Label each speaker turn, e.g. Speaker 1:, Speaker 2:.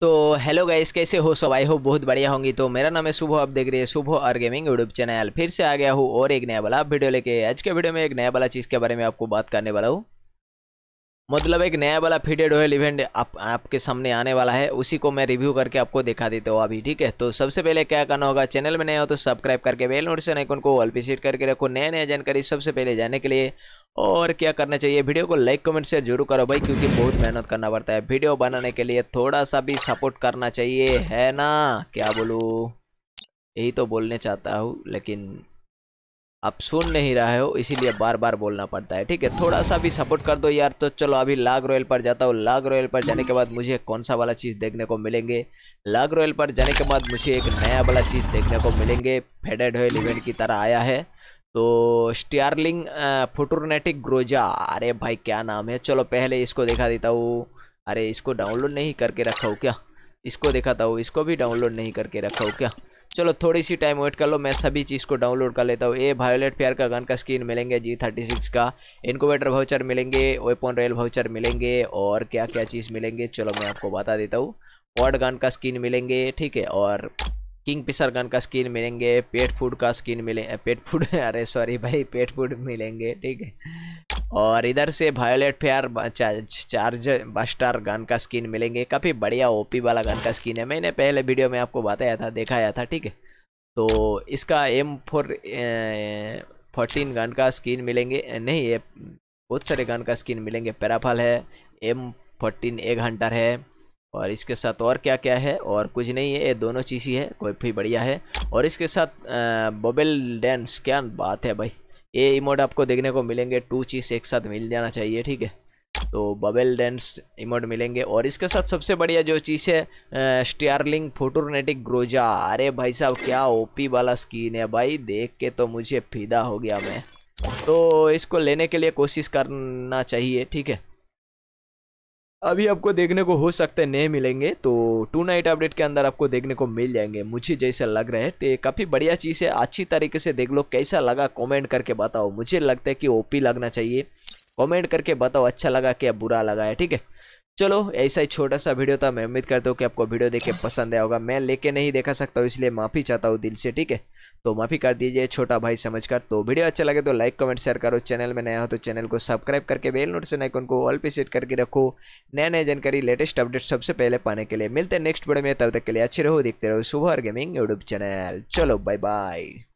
Speaker 1: तो hello guys कैसे हो सब आई हो बहुत बढ़िया होंगी तो मेरा नाम है सुबह आप देख रहे हैं सुबह और गेमिंग यूट्यूब चैनल फिर से आ गया हूँ और एक नया वाला वीडियो लेके आज के वीडियो में एक नया वाला चीज़ के बारे में आपको बात करने वाला हूँ मतलब एक नया वाला फिटेड ऑयल इवेंट आप आपके सामने आने वाला है उसी को मैं रिव्यू करके आपको दिखा देता हूँ अभी ठीक है तो सबसे पहले क्या करना होगा चैनल में नया हो तो सब्सक्राइब करके बेल से आइकन को ऑल पे करके रखो नया नया जानकारी सबसे पहले जाने के लिए और क्या करना चाहिए वीडियो को लाइक कमेंट शेयर जरूर करो भाई क्योंकि बहुत मेहनत करना पड़ता है वीडियो बनाने के लिए थोड़ा सा भी सपोर्ट करना चाहिए है ना क्या बोलूँ यही तो बोलने चाहता हूँ लेकिन आप सुन नहीं रहे हो इसीलिए बार बार बोलना पड़ता है ठीक है थोड़ा सा भी सपोर्ट कर दो यार तो चलो अभी लाग रॉयल पर जाता हूँ लाग रॉयल पर जाने के बाद मुझे कौन सा वाला चीज़ देखने को मिलेंगे लाग रॉयल पर जाने के बाद मुझे एक नया वाला चीज़ देखने को मिलेंगे फेडेड होयल इवेंट की तरह आया है तो स्टियारलिंग फोटोनेटिक ग्रोजा अरे भाई क्या नाम है चलो पहले इसको देखा देता हूँ अरे इसको डाउनलोड नहीं करके रखा हूँ क्या इसको देखा था इसको भी डाउनलोड नहीं करके रखा हूँ क्या चलो थोड़ी सी टाइम वेट कर लो मैं सभी चीज़ को डाउनलोड कर लेता हूँ ए वायोलेट फेयर का गन का स्क्रीन मिलेंगे जी थर्टी सिक्स का इनकोवेटर भाउचर मिलेंगे वेपन रेल भाउचर मिलेंगे और क्या क्या चीज़ मिलेंगे चलो मैं आपको बता देता हूँ वॉड गन का स्किन मिलेंगे ठीक है और किंग पिसर गन का स्किन मिलेंगे पेट फूड का स्किन मिले पेट फूड अरे सॉरी भाई पेट फूड मिलेंगे ठीक है और इधर से violet fair charge buster gun का स्किन मिलेंगे काफ़ी बढ़िया ओपी वाला गन का स्किन है मैंने पहले वीडियो में आपको बताया था दिखाया था ठीक है तो इसका एम फोर फोर्टीन गन का स्किन मिलेंगे नहीं ये बहुत सारे गन का स्किन मिलेंगे पैराफल है एम फोर्टीन एग हंटर है और इसके साथ और क्या क्या है और कुछ नहीं है ये दोनों चीज़ ही है कोई भी बढ़िया है और इसके साथ बबल डेंस क्या बात है भाई ये इमोट आपको देखने को मिलेंगे टू चीज़ एक साथ मिल जाना चाहिए ठीक है तो बबल डेंस इमोट मिलेंगे और इसके साथ सबसे बढ़िया जो चीज़ है स्टियरलिंग फोटोनेटिक ग्रोजा अरे भाई साहब क्या ओपी वाला स्कीन है भाई देख के तो मुझे फिदा हो गया मैं तो इसको लेने के लिए कोशिश करना चाहिए ठीक है अभी आपको देखने को हो सकता है नए मिलेंगे तो टू नाइट अपडेट के अंदर आपको देखने को मिल जाएंगे मुझे जैसा लग रहा है तो काफ़ी बढ़िया चीज़ है अच्छी तरीके से देख लो कैसा लगा कमेंट करके बताओ मुझे लगता है कि ओपी लगना चाहिए कमेंट करके बताओ अच्छा लगा क्या बुरा लगा है ठीक है चलो ऐसा ही छोटा सा वीडियो था मैं उम्मीद करता हूँ कि आपको वीडियो देख के पसंद आया होगा मैं लेके नहीं देखा सकता हूँ इसलिए माफ़ी चाहता हूँ दिल से ठीक है तो माफ़ी कर दीजिए छोटा भाई समझकर तो वीडियो अच्छा लगे तो लाइक कमेंट शेयर करो चैनल में नया हो तो चैनल को सब्सक्राइब करके बेल नोटिफिकेशन आइकन को ऑल पे सेट करके रखो नए नए जानकारी लेटेस्ट अपडेट सबसे पहले पाने के लिए मिलते हैं नेक्स्ट वीडियो में तब तक के लिए अच्छे रहो देखते रहो सुबह गेमिंग यूट्यूब चैनल चलो बाय बाय